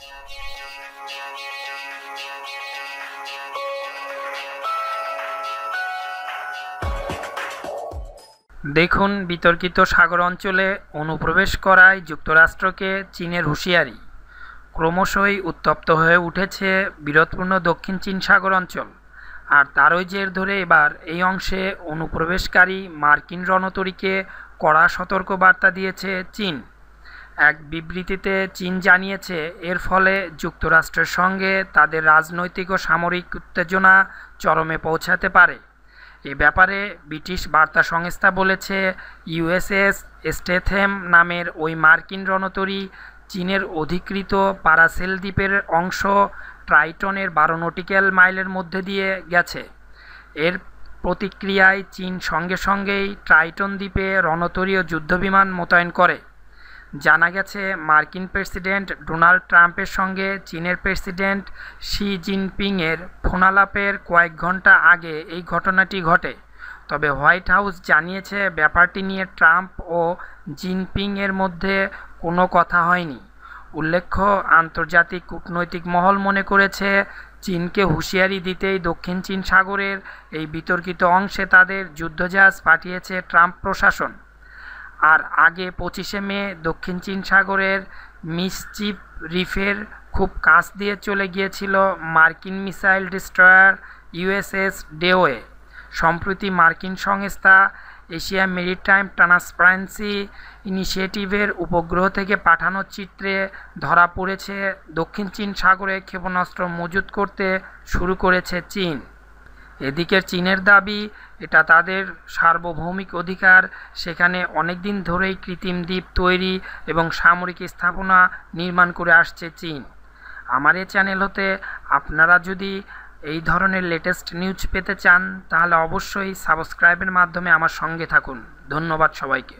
দেখুন বিতর্কিত সাগর অঞ্চলে অনুপ্রবেশ করায় যুক্তরাষ্ট্রকে চীনের হুঁশিয়ারি ক্রমশই উত্তপ্ত হয়ে উঠেছে বিরোধপূর্ণ দক্ষিণ চীন সাগর অঞ্চল আর তারই জের ধরে এবার এই অংশে অনুপ্রবেশকারী মার্কিন রণতরীকে কড়া সতর্ক বার্তা দিয়েছে চীন এক বিবৃতিতে চীন জানিয়েছে এর ফলে যুক্তরাষ্ট্রের সঙ্গে তাদের রাজনৈতিক ও সামরিক উত্তেজনা চরমে পৌঁছাতে পারে এ ব্যাপারে ব্রিটিশ বার্তা সংস্থা বলেছে ইউএসএস স্টেথেম নামের ওই মার্কিন রণতরী চীনের অধিকৃত পারাসেল দ্বীপের অংশ ট্রাইটনের বারো নটিক্যাল মাইলের মধ্যে দিয়ে গেছে এর প্রতিক্রিয়ায় চীন সঙ্গে সঙ্গেই ট্রাইটন দ্বীপে রণতরীয় যুদ্ধবিমান মোতায়েন করে জানা গেছে মার্কিন প্রেসিডেন্ট ডোনাল্ড ট্রাম্পের সঙ্গে চীনের প্রেসিডেন্ট শি জিনপিংয়ের ফোনালাপের কয়েক ঘন্টা আগে এই ঘটনাটি ঘটে তবে হোয়াইট হাউস জানিয়েছে ব্যাপারটি নিয়ে ট্রাম্প ও জিনপিংয়ের মধ্যে কোনো কথা হয়নি উল্লেখ্য আন্তর্জাতিক কূটনৈতিক মহল মনে করেছে চীনকে হুঁশিয়ারি দিতেই দক্ষিণ চীন সাগরের এই বিতর্কিত অংশে তাদের যুদ্ধজাহাজ পাঠিয়েছে ট্রাম্প প্রশাসন আর আগে পঁচিশে মে দক্ষিণ চীন সাগরের মিসচিপ রিফের খুব কাছ দিয়ে চলে গিয়েছিল মার্কিন মিসাইল ডিস্ট্রয়ার ইউএসএস ডেওয়ে সম্প্রতি মার্কিন সংস্থা এশিয়া মেরিটাইম ট্রান্সপারেন্সি ইনিশিয়েটিভের উপগ্রহ থেকে পাঠানো চিত্রে ধরা পড়েছে দক্ষিণ চীন সাগরে ক্ষেপণাস্ত্র মজুত করতে শুরু করেছে চীন এদিকে চীনের দাবি এটা তাদের সার্বভৌমিক অধিকার সেখানে অনেক দিন ধরেই কৃত্রিম দ্বীপ তৈরি এবং সামরিক স্থাপনা নির্মাণ করে আসছে চীন আমার এই চ্যানেল হতে আপনারা যদি এই ধরনের লেটেস্ট নিউজ পেতে চান তাহলে অবশ্যই সাবস্ক্রাইবের মাধ্যমে আমার সঙ্গে থাকুন ধন্যবাদ সবাইকে